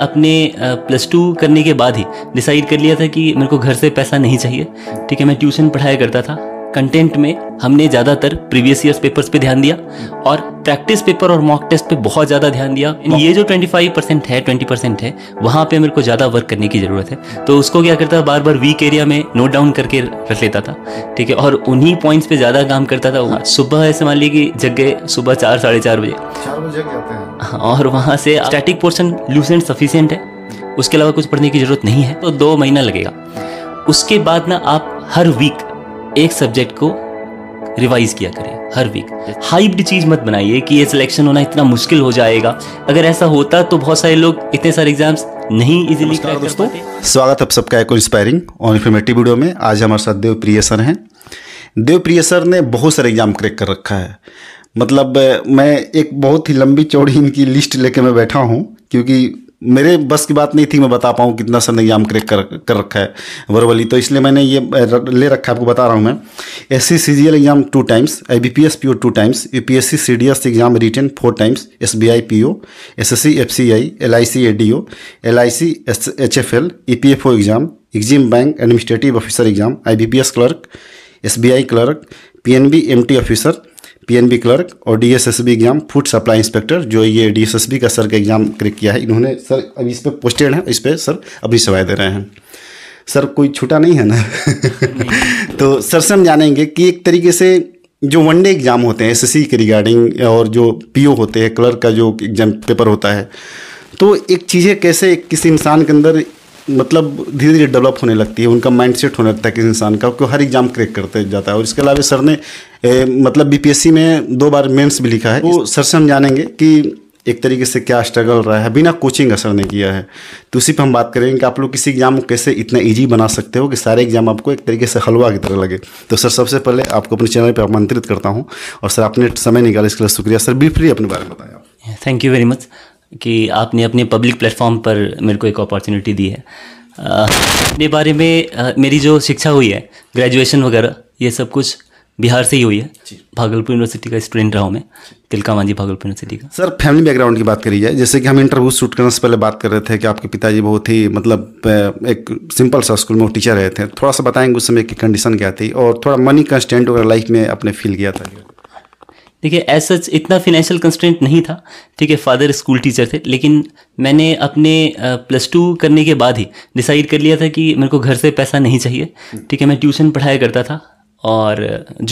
अपने plus two करने के बाद ही डिसाइड कर लिया था कि मेरे को घर से पैसा नहीं चाहिए ठीक है मैं ट्यूशन पढ़ाया करता था कंटेंट में हमने ज़्यादातर प्रीवियस ईयर पेपर्स पे ध्यान दिया और प्रैक्टिस पेपर और मॉक टेस्ट पे बहुत ज़्यादा ध्यान दिया ये जो 25 परसेंट है 20 परसेंट है वहाँ पे मेरे को ज़्यादा वर्क करने की ज़रूरत है तो उसको क्या करता था बार बार वीक एरिया में नोट डाउन करके रख लेता था ठीक है और उन्हीं पॉइंट्स पर ज़्यादा काम करता था हाँ। सुबह ऐसे मान लीजिए कि जग गए सुबह चार साढ़े चार बजे हाँ, और वहाँ से स्टैटिक पोर्सन लूसेंट सफिशियंट है उसके अलावा कुछ पढ़ने की ज़रूरत नहीं है तो दो महीना लगेगा उसके बाद ना आप हर वीक एक सब्जेक्ट को रिवाइज किया करें हर वीक हाइप्ड चीज़ मत बनाइए कि ये सिलेक्शन होना इतना मुश्किल हो जाएगा अगर ऐसा होता तो बहुत सारे लोग इतने सारे एग्जाम्स नहीं इजीली कर दोस्तों स्वागत आप सबका एक इंस्पायरिंग और इन्फॉर्मेटिव वीडियो में आज हमारे साथ देव प्रिय सर हैं देव प्रिय सर ने बहुत सारे एग्जाम क्रैक कर रखा है मतलब मैं एक बहुत ही लंबी चौड़ी इनकी लिस्ट लेके मैं बैठा हूँ क्योंकि मेरे बस की बात नहीं थी मैं बता पाऊँ कितना सर ने एग्जाम क्रैक कर कर रखा है वरवली तो इसलिए मैंने ये ले रखा है आपको बता रहा हूँ मैं S C C G L exam two times I B P S P O two times U P S C C D S exam written four times S B I P O S S C F C I L I C A D O L I C S H F L E P F O exam EXIM bank administrative officer exam I B P S clerk S B I clerk P N B M T officer PNB clerk और DSSB exam food supply inspector जो ये DSSB का sir का exam क्रिक किया है इन्होंने sir अभी इस पर पोस्टेड है इस पर सर अभी सवाई दे रहे हैं सर कोई छूटा नहीं है ना तो सर से हम जानेंगे कि एक तरीके से जो वनडे एग्ज़ाम होते हैं एस के रिगार्डिंग और जो पी होते हैं क्लर्क का जो एग्जाम पेपर होता है तो एक चीज़ें कैसे किसी इंसान के अंदर मतलब धीरे धीरे डेवलप होने लगती है उनका माइंड सेट होने लगता है किसी इंसान का क्योंकि हर एग्जाम क्रैक करते जाता है और इसके अलावा सर ने ए, मतलब बीपीएससी में दो बार मेंस भी लिखा है वो तो सर से हम जानेंगे कि एक तरीके से क्या स्ट्रगल रहा है बिना कोचिंग असर ने किया है तो उसी पर हम बात करेंगे कि आप लोग किसी एग्जाम को कैसे इतना इजी बना सकते हो कि सारे एग्जाम आपको एक तरीके से हलवा की तरह लगे तो सर सबसे पहले आपको अपने चैनल पर आमंत्रित करता हूँ और सर आपने समय निकाला इसके लिए शुक्रिया सर ब्रीफली अपने बारे में बताया थैंक यू वेरी मच कि आपने अपने पब्लिक प्लेटफॉर्म पर मेरे को एक अपॉर्चुनिटी दी है अपने बारे में आ, मेरी जो शिक्षा हुई है ग्रेजुएशन वगैरह ये सब कुछ बिहार से ही हुई है भागलपुर यूनिवर्सिटी का स्टूडेंट रहा हूँ मैं तिलका मांझी भागलपुर यूनिवर्सिटी का सर फैमिली बैकग्राउंड की बात करी जाए जैसे कि हम इंटरव्यू शूट करने से पहले बात कर रहे थे कि आपके पिताजी बहुत ही मतलब एक सिंपल सा स्कूल में टीचर रहे थे थोड़ा सा बताएंगे उस समय की कंडीशन क्या थी और थोड़ा मनी कंस्टेंट वगैरह लाइफ में आपने फील किया था ठीक है एज सच इतना फिनेंशियल कंस्टेंट नहीं था ठीक है फादर स्कूल टीचर थे लेकिन मैंने अपने प्लस टू करने के बाद ही डिसाइड कर लिया था कि मेरे को घर से पैसा नहीं चाहिए ठीक है मैं ट्यूशन पढ़ाया करता था और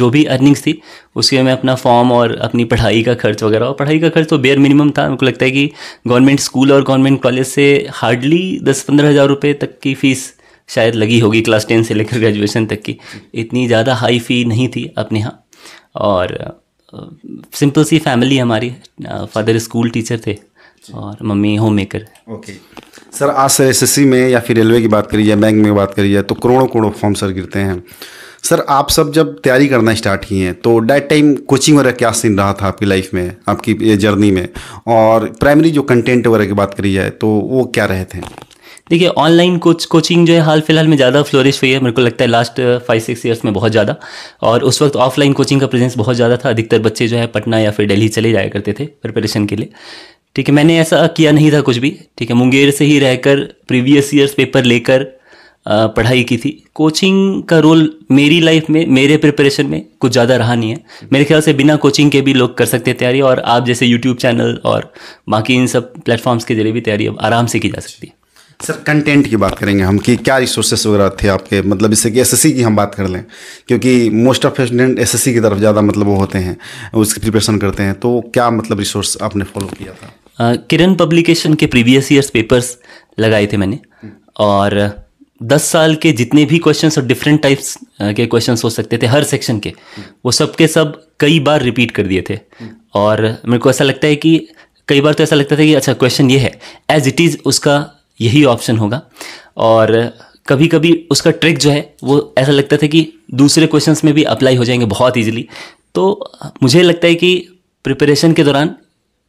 जो भी अर्निंग्स थी उसके मैं अपना फॉर्म और अपनी पढ़ाई का खर्च वगैरह और पढ़ाई का खर्च तो बेयर मिनिमम था मेरे को लगता है कि गवर्नमेंट स्कूल और गवर्नमेंट कॉलेज से हार्डली दस पंद्रह हज़ार रुपये तक की फ़ीस शायद लगी होगी क्लास टेन से लेकर ग्रेजुएशन तक की इतनी ज़्यादा हाई फ़ी नहीं थी अपने यहाँ और सिंपल सी फैमिली हमारी फादर स्कूल टीचर थे और mummy homemaker okay sir आज सर एस में या फिर रेलवे की बात करी जाए बैंक में बात करी जाए तो करोड़ों करोड़ों फॉर्म सर गिरते हैं सर आप सब जब तैयारी करना स्टार्ट किए हैं तो डेट टाइम कोचिंग वगैरह क्या सीन रहा था आपकी लाइफ में आपकी जर्नी में और प्राइमरी जो कंटेंट वगैरह की बात करी जाए तो वो क्या रहे थे देखिए ऑनलाइन कोच कोचिंग जो है हाल फिलहाल में ज़्यादा फ्लोरिश हुई है मेरे को लगता है लास्ट फाइव सिक्स ईयर्स में बहुत ज़्यादा और उस वक्त ऑफलाइन कोचिंग का प्रेजेंस बहुत ज़्यादा था अधिकतर बच्चे जो है पटना या फिर दिल्ली चले जाया करते थे प्रिपरेशन के लिए ठीक है मैंने ऐसा किया नहीं था कुछ भी ठीक है मुंगेर से ही रहकर प्रीवियस ईयर्स पेपर लेकर uh, पढ़ाई की थी कोचिंग का रोल मेरी लाइफ में मेरे प्रिपरेशन में कुछ ज़्यादा रहा नहीं है मेरे ख्याल से बिना कोचिंग के भी लोग कर सकते हैं तैयारी और आप जैसे यूट्यूब चैनल और बाकी इन सब प्लेटफॉर्म्स के जरिए भी तैयारी अब आराम से की जा सकती है सर कंटेंट की बात करेंगे हम कि क्या रिसोर्सेस वगैरह थे आपके मतलब इससे कि एस की हम बात कर लें क्योंकि मोस्ट ऑफ स्टूडेंट एस की तरफ ज़्यादा मतलब वो होते हैं उसकी प्रिपरेशन करते हैं तो क्या मतलब रिसोर्स आपने फॉलो किया था किरण पब्लिकेशन के प्रीवियस ईयर्स पेपर्स लगाए थे मैंने और दस साल के जितने भी क्वेश्चंस और डिफरेंट टाइप्स के क्वेश्चंस हो सकते थे हर सेक्शन के वो सब के सब कई बार रिपीट कर दिए थे और मेरे को ऐसा लगता है कि कई बार तो ऐसा लगता था कि अच्छा क्वेश्चन ये है एज इट इज़ उसका यही ऑप्शन होगा और कभी कभी उसका ट्रिक जो है वो ऐसा लगता था कि दूसरे क्वेश्चंस में भी अप्लाई हो जाएंगे बहुत इजीली तो मुझे लगता है कि प्रिपरेशन के दौरान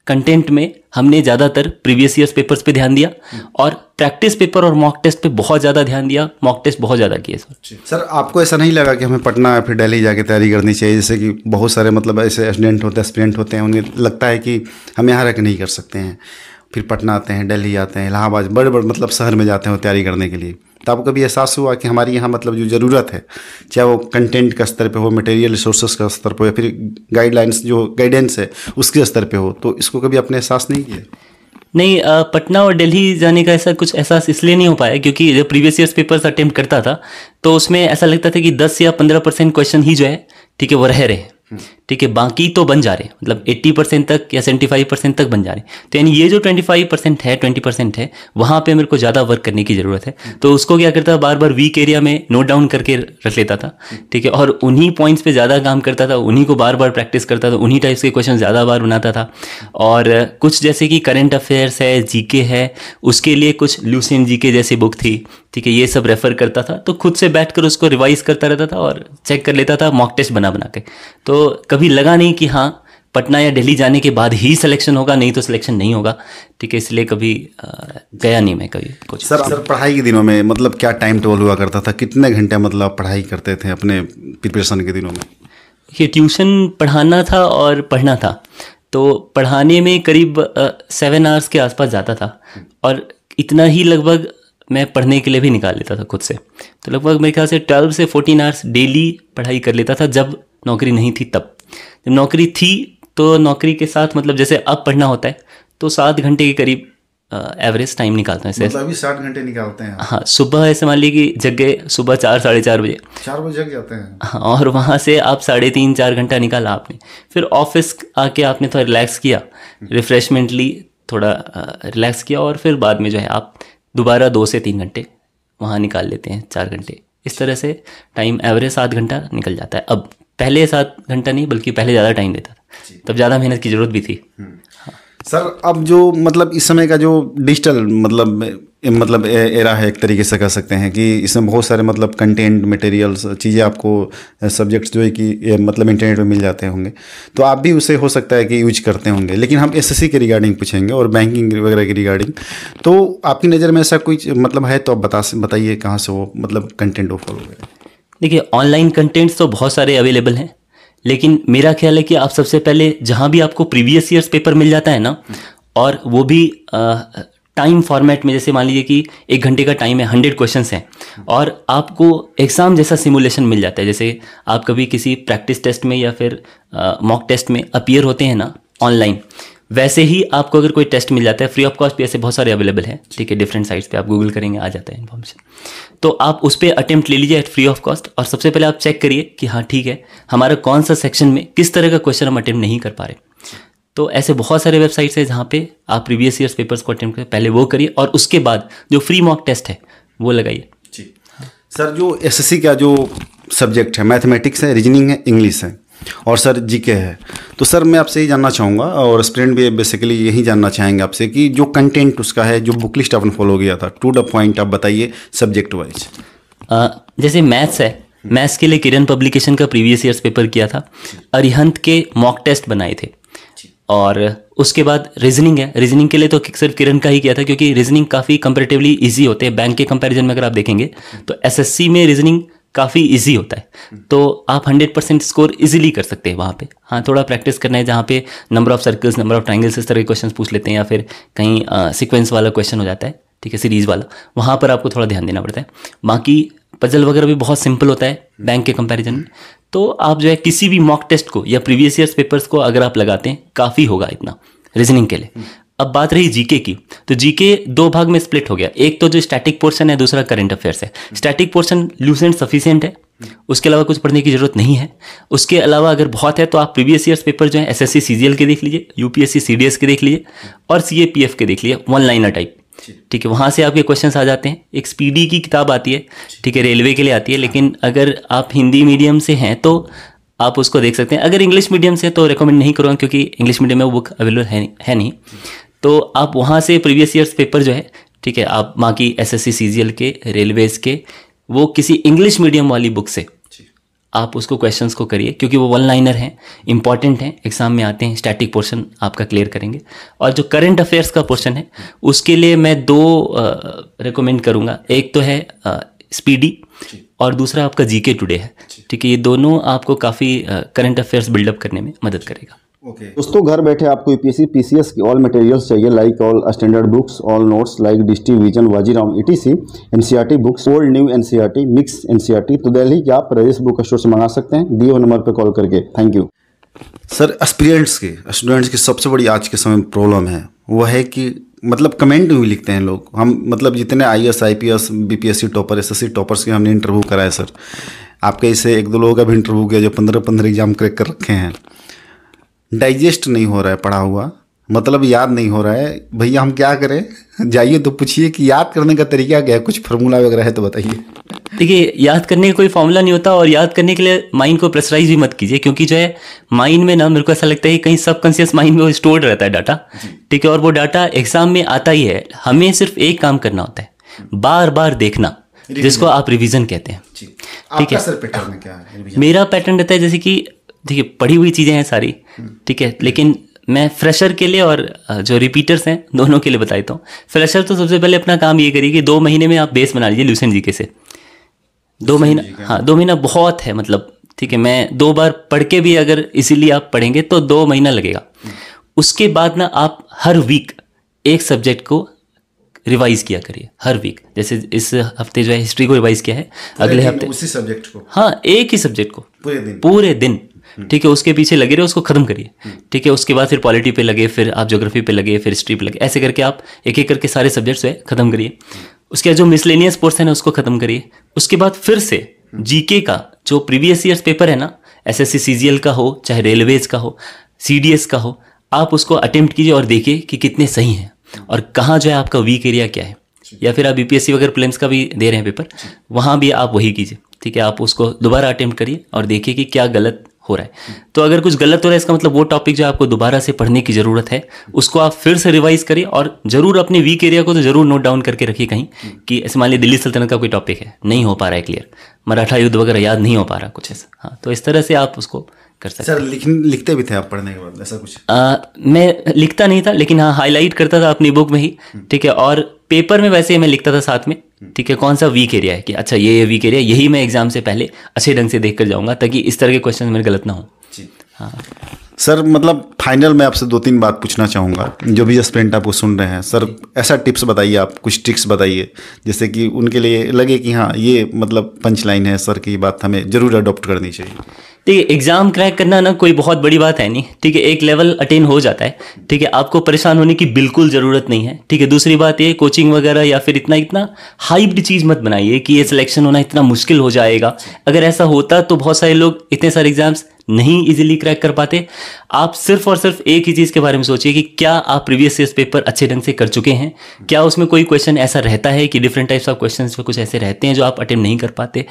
कंटेंट में हमने ज़्यादातर प्रीवियस ईयर्स पेपर्स पे ध्यान दिया और प्रैक्टिस पेपर और मॉक टेस्ट पे बहुत ज़्यादा ध्यान दिया मॉक टेस्ट बहुत ज़्यादा किए सर सर आपको ऐसा नहीं लगा कि हमें पटना या फिर दिल्ली जाके तैयारी करनी चाहिए जैसे कि बहुत सारे मतलब ऐसे स्टूडेंट होते हैं स्टूडेंट होते हैं उन्हें लगता है कि हम यहाँ रह नहीं कर सकते हैं फिर पटना आते हैं दिल्ली आते हैं इलाहाबाद बड़े बड़े मतलब शहर में जाते हैं तैयारी करने के लिए तो आपको कभी एहसास हुआ कि हमारे यहाँ मतलब जो ज़रूरत है चाहे वो कंटेंट का स्तर पे हो मटेरियल रिसोर्सेज का स्तर पे हो या फिर गाइडलाइंस जो गाइडेंस है उसके स्तर पर हो तो इसको कभी आपने एहसास नहीं किया नहीं पटना और दिल्ली जाने का ऐसा कुछ एहसास इसलिए नहीं हो पाया क्योंकि जब प्रीवियस ईयर्स पेपर्स अटेम्प्ट करता था तो उसमें ऐसा लगता था कि 10 या 15 परसेंट क्वेश्चन ही जो है ठीक है वो रह रहे हैं हम्म। ठीक है बाकी तो बन जा रहे हैं मतलब 80 परसेंट तक या 75 परसेंट तक बन जा रहे हैं तो यानी ये जो 25 परसेंट है 20 परसेंट है वहाँ पे मेरे को ज़्यादा वर्क करने की ज़रूरत है तो उसको क्या करता बार बार वीक एरिया में नोट डाउन करके रख लेता था ठीक है और उन्हीं पॉइंट्स पर ज़्यादा काम करता था उन्हीं को बार बार प्रैक्टिस करता था उन्हीं टाइप्स के क्वेश्चन ज़्यादा बार बनाता था और कुछ जैसे कि करेंट अफेयर्स है जीके है उसके लिए कुछ लूसिन जीके जैसी बुक थी ठीक है ये सब रेफर करता था तो खुद से बैठ कर उसको रिवाइज करता रहता था और चेक कर लेता था मॉक टेस्ट बना बना के तो कभी अभी लगा नहीं कि हाँ पटना या दिल्ली जाने के बाद ही सिलेक्शन होगा नहीं तो सिलेक्शन नहीं होगा ठीक है इसलिए कभी गया नहीं मैं कभी कुछ सर सर पढ़ाई के दिनों में मतलब क्या टाइम टेबल हुआ करता था कितने घंटे मतलब पढ़ाई करते थे अपने प्रिपरेशन के दिनों में ये ट्यूशन पढ़ाना था और पढ़ना था तो पढ़ाने में करीब सेवन आवर्स के आसपास जाता था और इतना ही लगभग मैं पढ़ने के लिए भी निकाल लेता था खुद से तो लगभग मेरे ख्याल से ट्वेल्व से फोर्टीन आवर्स डेली पढ़ाई कर लेता था जब नौकरी नहीं थी तब जब नौकरी थी तो नौकरी के साथ मतलब जैसे अब पढ़ना होता है तो सात घंटे के करीब एवरेज टाइम निकालते हैं मतलब अभी साठ घंटे निकालते हैं हाँ सुबह ऐसे मान लीजिए कि जग गए सुबह चार साढ़े चार बजे चार बजे जग जाते हैं हाँ, और वहाँ से आप साढ़े तीन चार घंटा निकाला आपने फिर ऑफिस आके आपने थोड़ा रिलैक्स किया रिफ्रेशमेंट ली थोड़ा रिलैक्स किया और फिर बाद में जो है आप दोबारा दो से तीन घंटे वहाँ निकाल लेते हैं चार घंटे इस तरह से टाइम एवरेज सात घंटा निकल जाता है अब पहले सात घंटा नहीं बल्कि पहले ज़्यादा टाइम देता था तब ज़्यादा मेहनत की ज़रूरत भी थी हम्म। सर अब जो मतलब इस समय का जो डिजिटल मतलब मतलब ए, एरा है एक तरीके से कह सकते हैं कि इसमें बहुत सारे मतलब कंटेंट मटेरियल्स चीज़ें आपको सब्जेक्ट्स जो है कि मतलब इंटरनेट पे मिल जाते होंगे तो आप भी उसे हो सकता है कि यूज करते होंगे लेकिन हम एसएससी के रिगार्डिंग पूछेंगे और बैंकिंग वगैरह के रिगार्डिंग तो आपकी नज़र में ऐसा कोई मतलब है तो आप बता बताइए कहाँ से वो मतलब कंटेंट वो हो गया देखिए ऑनलाइन कंटेंट्स तो बहुत सारे अवेलेबल हैं लेकिन मेरा ख्याल है कि आप सबसे पहले जहाँ भी आपको प्रीवियस ईयर्स पेपर मिल जाता है ना और वो भी टाइम फॉर्मेट में जैसे मान लीजिए कि एक घंटे का टाइम है हंड्रेड क्वेश्चंस हैं और आपको एग्ज़ाम जैसा सिमुलेशन मिल जाता है जैसे आप कभी किसी प्रैक्टिस टेस्ट में या फिर मॉक टेस्ट में अपियर होते हैं ना ऑनलाइन वैसे ही आपको अगर कोई टेस्ट मिल जाता है फ्री ऑफ कॉस्ट भी ऐसे बहुत सारे अवेलेबल हैं ठीक है डिफरेंट साइट्स पे आप गूगल करेंगे आ जाता है इन्फॉर्मेशन तो आप उस पर अटेम्प्ट ले लीजिए एट फ्री ऑफ कॉस्ट और सबसे पहले आप चेक करिए कि हाँ ठीक है हमारा कौन सा सेक्शन में किस तरह का क्वेश्चन हम अटेम्प्ट नहीं कर पा रहे तो ऐसे बहुत सारे वेबसाइट्स हैं जहाँ पे आप प्रीवियस ईयर्स पेपर्स को अटेम्प्ट करें पहले वो करिए और उसके बाद जो फ्री मॉक टेस्ट है वो लगाइए जी सर जो एस का जो सब्जेक्ट है मैथमेटिक्स है रीजनिंग है इंग्लिश है और सर जीके है तो सर मैं आपसे ये जानना चाहूँगा और स्टूडेंट भी बेसिकली यही जानना चाहेंगे आपसे कि जो कंटेंट उसका है जो बुक लिस्ट आपने फॉलो किया था टू द पॉइंट आप बताइए सब्जेक्ट वाइज जैसे मैथ्स है मैथ्स के लिए किरण पब्लिकेशन का प्रीवियस ईयर्स पेपर किया था अरिहंत के मॉक टेस्ट बनाए थे और उसके बाद रीजनिंग है रीजनिंग के लिए तो सिर्फ किरण का ही किया था क्योंकि रीजनिंग काफ़ी कंपेरेटिवली इजी होते हैं बैंक के कंपैरिजन में अगर आप देखेंगे तो एसएससी में रीजनिंग काफ़ी इजी होता है हम्म। तो आप 100 परसेंट स्कोर इजीली कर सकते हैं वहाँ पे हाँ थोड़ा प्रैक्टिस करना है जहाँ पे number of circles number of triangles इस तरह के क्वेश्चन पूछ लेते हैं या फिर कहीं सिक्वेंस वाला क्वेश्चन हो जाता है ठीक है सीरीज़ वाला वहाँ पर आपको थोड़ा ध्यान देना पड़ता है बाकी पजल वगैरह भी बहुत सिंपल होता है बैंक हम्म। के कंपेरिजन में हम्म। तो आप जो है किसी भी मॉक टेस्ट को या प्रीवियस ईयर्स पेपर्स को अगर आप लगाते हैं काफ़ी होगा इतना रीजनिंग के लिए अब बात रही जीके की तो जीके दो भाग में स्प्लिट हो गया एक तो जो स्टैटिक पोर्शन है दूसरा करंट अफेयर्स है स्टैटिक पोर्शन लूसेंट सफिशियंट है उसके अलावा कुछ पढ़ने की जरूरत नहीं है उसके अलावा अगर बहुत है तो आप प्रीवियस ईयर्स पेपर जो है एस सीजीएल के देख लीजिए यूपीएससी सी के देख लीजिए और एफ के देख लीजिए वन लाइनर टाइप ठीक है वहाँ से आपके क्वेश्चन आ जाते हैं एक स्पीडी की किताब आती है ठीक है रेलवे के लिए आती है लेकिन अगर आप हिंदी मीडियम से हैं तो आप उसको देख सकते हैं अगर इंग्लिश मीडियम से तो रिकमेंड नहीं करूँगा क्योंकि इंग्लिश मीडियम में बुक अवेलेबल है, है नहीं तो आप वहाँ से प्रीवियस ईयर्स पेपर जो है ठीक है आप माँ की एस एस के रेलवेज के वो किसी इंग्लिश मीडियम वाली बुक से आप उसको क्वेश्चन को करिए क्योंकि वो वन लाइनर हैं इंपॉर्टेंट हैं एग्जाम में आते हैं स्टैटिक पोर्शन आपका क्लियर करेंगे और जो करंट अफेयर्स का पोर्शन है उसके लिए मैं दो रिकमेंड करूँगा एक तो है स्पीडी और दूसरा आपका जीके टुडे है ठीक है ये दोनों आपको काफ़ी करंट अफेयर्स बिल्डअप करने में मदद करेगा ओके okay. दोस्तों घर बैठे आपको यूपीएससी e पीसीएस की ऑल मटेरियल्स चाहिए like all standard books all notes like Drishti Vision Vajiram E T C NCERT books old new NCERT mix NCERT तो दिल्ली के आप राजेश बुक स्टोर से मंगा सकते हैं दिए नंबर पर कॉल करके थैंक यू सर एस्पिरेंट्स के स्टूडेंट्स की सबसे बड़ी आज के समय प्रॉब्लम है वह है कि मतलब कमेंट भी लिखते हैं लोग हम मतलब जितने I S I P S B P S C topper S S C toppers के हमने इंटरव्यू कराए सर आपके इसे एक दो लोगों का भी इंटरव्यू किया जो पंद्रह पंद्रह एग्जाम क्रैक कर रखे हैं डाइजेस्ट नहीं हो रहा है पढ़ा हुआ मतलब याद नहीं हो रहा है भैया हम क्या करें जाइए तो पूछिए कि याद करने का तरीका क्या है कुछ फार्मूला वगैरह है तो बताइए देखिए याद करने का कोई फार्मूला नहीं होता और याद करने के लिए माइंड को प्रेशराइज भी मत कीजिए क्योंकि जो है माइंड में ना मेरे को ऐसा लगता है कहीं सब माइंड में वो स्टोर्ड रहता है डाटा ठीक है और वो डाटा एग्जाम में आता ही है हमें सिर्फ एक काम करना होता है बार बार देखना जिसको आप रिविजन कहते हैं ठीक है सर पैटर्न क्या है मेरा पैटर्न रहता है जैसे कि देखिए पढ़ी हुई चीज़ें हैं सारी हम्म। ठीक है लेकिन मैं फ्रेशर के लिए और जो रिपीटर्स हैं दोनों के लिए बता देता हूँ फ्रेशर तो सबसे पहले अपना काम ये करिए कि दो महीने में आप बेस बना लीजिए ल्यूसन जी के से दो महीना हाँ दो महीना बहुत है मतलब ठीक है मैं दो बार पढ़ के भी अगर इसीलिए आप पढ़ेंगे तो दो महीना लगेगा उसके बाद ना आप हर वीक एक सब्जेक्ट को रिवाइज किया करिए हर वीक जैसे इस हफ्ते जो है हिस्ट्री को रिवाइज किया है अगले हफ्ते उसी सब्जेक्ट को हाँ एक ही सब्जेक्ट को पूरे दिन पूरे दिन हम्म। ठीक है उसके पीछे लगे रहे उसको खत्म करिए हम्म। ठीक है उसके बाद फिर पॉलिटी पे लगे फिर आप जोग्राफी पे लगे फिर हिस्ट्री पे लगे ऐसे करके आप एक एक करके सारे सब्जेक्ट्स है खत्म करिए हम्म। उसके बाद जो मिसलेनियस पोर्स है ना उसको खत्म करिए उसके बाद फिर से जीके का जो प्रीवियस ईयर पेपर है ना एस एस सी का हो चाहे रेलवेज का हो सी का हो आप उसको अटेम्प्ट कीजिए और देखिए कि कितने सही हैं और कहाँ जो है आपका वीक एरिया क्या है या फिर आप बीपीएससी वगैरह प्लेम्स का भी दे रहे हैं पेपर वहाँ भी आप वही कीजिए ठीक है आप उसको दोबारा अटेम्प्ट करिए और देखिए कि क्या गलत हो रहा है तो अगर कुछ गलत हो रहा है इसका मतलब वो टॉपिक जो आपको दोबारा से पढ़ने की ज़रूरत है उसको आप फिर से रिवाइज करिए और ज़रूर अपने वीक एरिया को तो ज़रूर नोट डाउन करके रखिए कहीं कि ऐसे मान लीजिए दिल्ली सल्तनत का कोई टॉपिक है नहीं हो पा रहा है क्लियर मराठा युद्ध वगैरह याद नहीं हो पा रहा कुछ ऐसा हाँ तो इस तरह से आप उसको कर सकते सर लिख, लिखते भी थे आप पढ़ने के बाद ऐसा कुछ आ, मैं लिखता नहीं था लेकिन हाँ हाईलाइट करता था अपनी बुक में ही हम्म। ठीक है और पेपर में वैसे मैं लिखता था साथ में हम्म। ठीक है कौन सा वीक एरिया है कि अच्छा ये ये वीक एरिया यही मैं एग्जाम से पहले अच्छे ढंग से देख कर जाऊंगा ताकि इस तरह के क्वेश्चन मेरे गलत ना हो हाँ सर मतलब फाइनल मैं आपसे दो तीन बात पूछना चाहूँगा जो भी स्टूडेंट आपको सुन रहे हैं सर ऐसा टिप्स बताइए आप कुछ ट्रिक्स बताइए जैसे कि उनके लिए लगे कि हाँ ये मतलब पंच लाइन है सर की बात हमें ज़रूर अडॉप्ट करनी चाहिए ठीक है एग्ज़ाम क्रैक करना ना कोई बहुत बड़ी बात है नहीं ठीक है एक लेवल अटेन हो जाता है ठीक है आपको परेशान होने की बिल्कुल ज़रूरत नहीं है ठीक है दूसरी बात ये कोचिंग वगैरह या फिर इतना इतना हाइप्ड चीज़ मत बनाइए कि ये सिलेक्शन होना इतना मुश्किल हो जाएगा अगर ऐसा होता तो बहुत सारे लोग इतने सारे एग्ज़ाम्स नहीं इजीली क्रैक कर पाते आप सिर्फ और सिर्फ एक ही चीज़ के बारे में सोचिए कि क्या आप प्रीवियस ईयर पेपर अच्छे ढंग से कर चुके हैं क्या उसमें कोई क्वेश्चन ऐसा रहता है कि डिफरेंट टाइप्स ऑफ क्वेश्चन कुछ ऐसे रहते हैं जो आप अटेम्प्ट नहीं कर पाते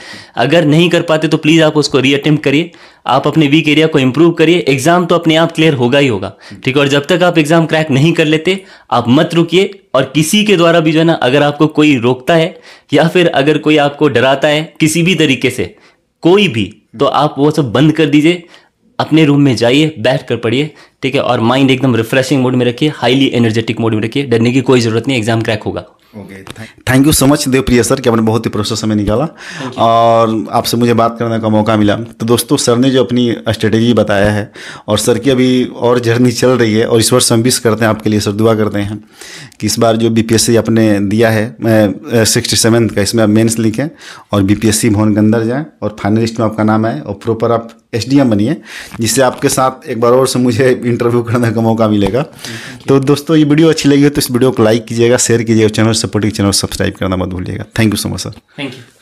अगर नहीं कर पाते तो प्लीज़ आप उसको अटेम्प्ट करिए आप अपने वीक एरिया को इंप्रूव करिए एग्जाम तो अपने आप क्लियर होगा ही होगा ठीक है और जब तक आप एग्जाम क्रैक नहीं कर लेते आप मत रुकिए और किसी के द्वारा भी जो है ना अगर आपको कोई रोकता है या फिर अगर कोई आपको डराता है किसी भी तरीके से कोई भी तो आप वो सब बंद कर दीजिए अपने रूम में जाइए बैठ कर पढ़िए ठीक है और माइंड एकदम रिफ्रेशिंग मोड में रखिए हाईली एनर्जेटिक मोड में रखिए डरने की कोई ज़रूरत नहीं एग्जाम क्रैक होगा okay thank you so much Devpriya sir कि आपने बहुत ही प्रोसेस समय निकाला और आपसे मुझे बात करने का मौका मिला तो दोस्तों सर ने जो अपनी स्ट्रेटेजी बताया है और सर की अभी और जर्नी चल रही है और इस हम संबिस करते हैं आपके लिए सर दुआ करते हैं कि इस बार जो बीपीएससी आपने दिया है सिक्सटी सेवन का इसमें आप मेन्स लिखें और बीपीएससी भवन के अंदर जाएँ और फाइनलिस्ट में आपका नाम आए और प्रॉपर आप एस बनिए जिससे आपके साथ एक बार और से मुझे इंटरव्यू करने का मौका मिलेगा तो दोस्तों ये वीडियो अच्छी लगी हो तो इस वीडियो को लाइक कीजिएगा शेयर कीजिएगा चैनल सपोर्ट कीजिए चैनल सब्सक्राइब करना मत भूलिएगा thank you so much sir thank you